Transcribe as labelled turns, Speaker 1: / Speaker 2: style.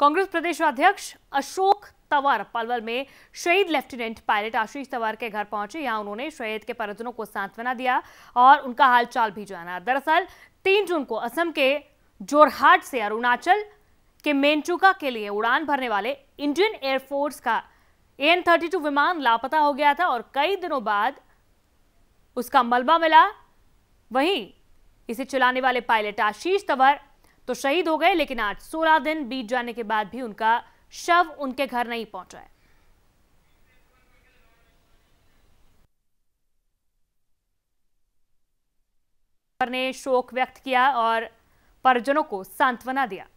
Speaker 1: कांग्रेस प्रदेश अध्यक्ष अशोक तंवर पलवल में शहीद लेफ्टिनेंट पायलट आशीष तवर के घर पहुंचे यहां उन्होंने शहीद के परिजनों को सांत्वना दिया और उनका हालचाल भी जाना दरअसल तीन जून को असम के जोरहाट से अरुणाचल के मेनचुका के लिए उड़ान भरने वाले इंडियन एयरफोर्स का एन थर्टी टू विमान लापता हो गया था और कई दिनों बाद उसका मलबा मिला वहीं इसे चलाने वाले पायलट आशीष तंवर तो शहीद हो गए लेकिन आज 16 दिन बीत जाने के बाद भी उनका शव उनके घर नहीं पहुंचा है ने शोक व्यक्त किया और परिजनों को सांत्वना दिया